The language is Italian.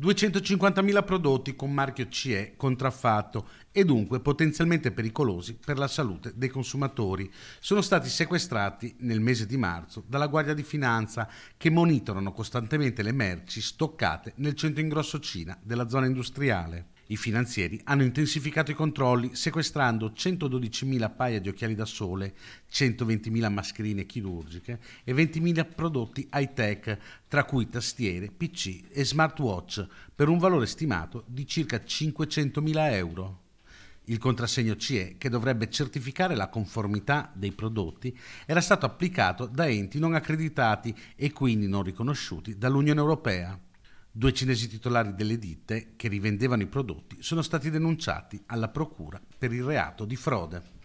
250.000 prodotti con marchio CE contraffatto e dunque potenzialmente pericolosi per la salute dei consumatori sono stati sequestrati nel mese di marzo dalla Guardia di Finanza che monitorano costantemente le merci stoccate nel centro ingrosso Cina della zona industriale. I finanzieri hanno intensificato i controlli sequestrando 112.000 paia di occhiali da sole, 120.000 mascherine chirurgiche e 20.000 prodotti high-tech, tra cui tastiere, PC e smartwatch, per un valore stimato di circa 500.000 euro. Il contrassegno CE, che dovrebbe certificare la conformità dei prodotti, era stato applicato da enti non accreditati e quindi non riconosciuti dall'Unione Europea. Due cinesi titolari delle ditte che rivendevano i prodotti sono stati denunciati alla Procura per il reato di frode.